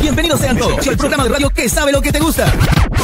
Bienvenidos sean todos al programa de radio que sabe lo que te gusta.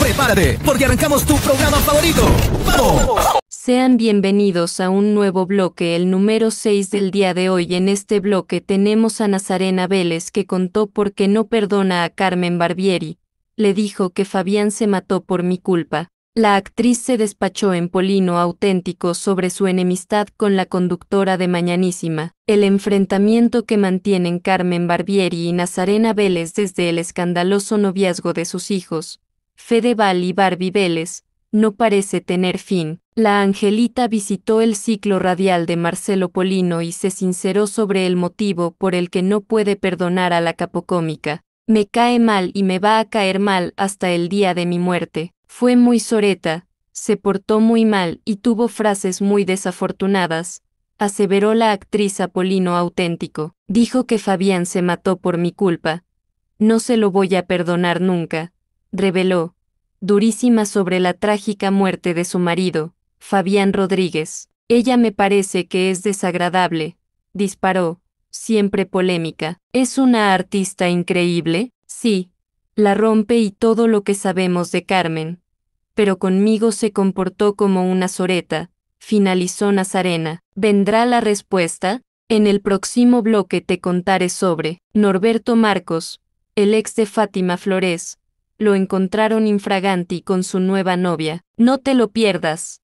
Prepárate, porque arrancamos tu programa favorito. ¡Vamos! Sean bienvenidos a un nuevo bloque, el número 6 del día de hoy. En este bloque tenemos a Nazarena Vélez que contó por qué no perdona a Carmen Barbieri. Le dijo que Fabián se mató por mi culpa. La actriz se despachó en Polino auténtico sobre su enemistad con la conductora de Mañanísima, el enfrentamiento que mantienen Carmen Barbieri y Nazarena Vélez desde el escandaloso noviazgo de sus hijos, Fedeval y Barbie Vélez, no parece tener fin. La angelita visitó el ciclo radial de Marcelo Polino y se sinceró sobre el motivo por el que no puede perdonar a la capocómica. Me cae mal y me va a caer mal hasta el día de mi muerte. Fue muy soreta, se portó muy mal y tuvo frases muy desafortunadas, aseveró la actriz Apolino auténtico. Dijo que Fabián se mató por mi culpa. No se lo voy a perdonar nunca, reveló, durísima sobre la trágica muerte de su marido, Fabián Rodríguez. Ella me parece que es desagradable, disparó, siempre polémica. ¿Es una artista increíble? Sí, la rompe y todo lo que sabemos de Carmen. Pero conmigo se comportó como una soreta, finalizó Nazarena. ¿Vendrá la respuesta? En el próximo bloque te contaré sobre Norberto Marcos, el ex de Fátima Flores. Lo encontraron infraganti con su nueva novia. No te lo pierdas.